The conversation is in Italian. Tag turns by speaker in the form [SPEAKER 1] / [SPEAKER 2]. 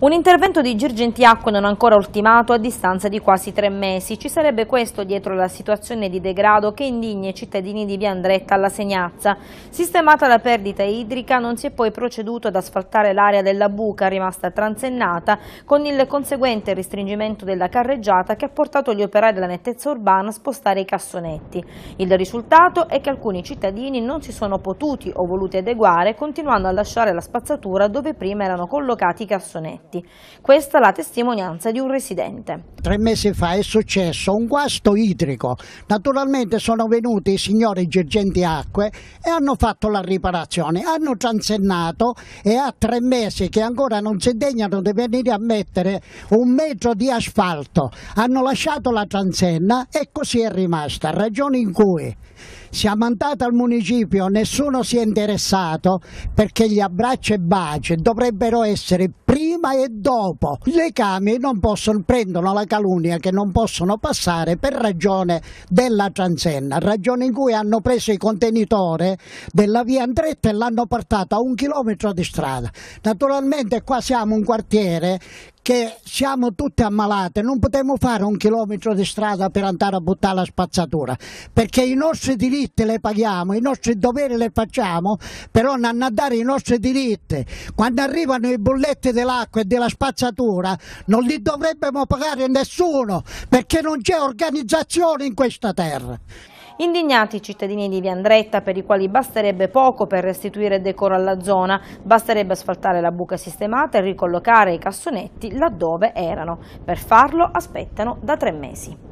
[SPEAKER 1] Un intervento di Girgentiacque non ancora ultimato a distanza di quasi tre mesi. Ci sarebbe questo dietro la situazione di degrado che indigna i cittadini di Via Andretta alla Segnazza. Sistemata la perdita idrica non si è poi proceduto ad asfaltare l'area della buca rimasta transennata con il conseguente restringimento della carreggiata che ha portato gli operai della nettezza urbana a spostare i cassonetti. Il risultato è che alcuni cittadini non si sono potuti o voluti adeguare continuando a lasciare la spazzatura dove prima erano collocati i cassonetti oggetti. Questa è la testimonianza di un residente.
[SPEAKER 2] Tre mesi fa è successo un guasto idrico. Naturalmente sono venuti i signori Gergenti Acque e hanno fatto la riparazione. Hanno transennato e ha tre mesi che ancora non si degnano di venire a mettere un metro di asfalto. Hanno lasciato la transenna e così è rimasta. Ragione in cui siamo andati al municipio, nessuno si è interessato perché gli abbracci e baci dovrebbero essere prima prima e dopo. Le cami non possono, prendono la calunnia che non possono passare per ragione della transenna, ragione in cui hanno preso il contenitore della via Andretta e l'hanno portato a un chilometro di strada. Naturalmente qua siamo un quartiere che siamo tutte ammalate, non potremmo fare un chilometro di strada per andare a buttare la spazzatura, perché i nostri diritti le paghiamo, i nostri doveri le facciamo, però non a dare i nostri diritti. Quando arrivano i bolletti dell'acqua e della spazzatura non li dovremmo pagare nessuno, perché non c'è organizzazione in questa terra.
[SPEAKER 1] Indignati i cittadini di Viandretta per i quali basterebbe poco per restituire decoro alla zona, basterebbe asfaltare la buca sistemata e ricollocare i cassonetti laddove erano. Per farlo aspettano da tre mesi.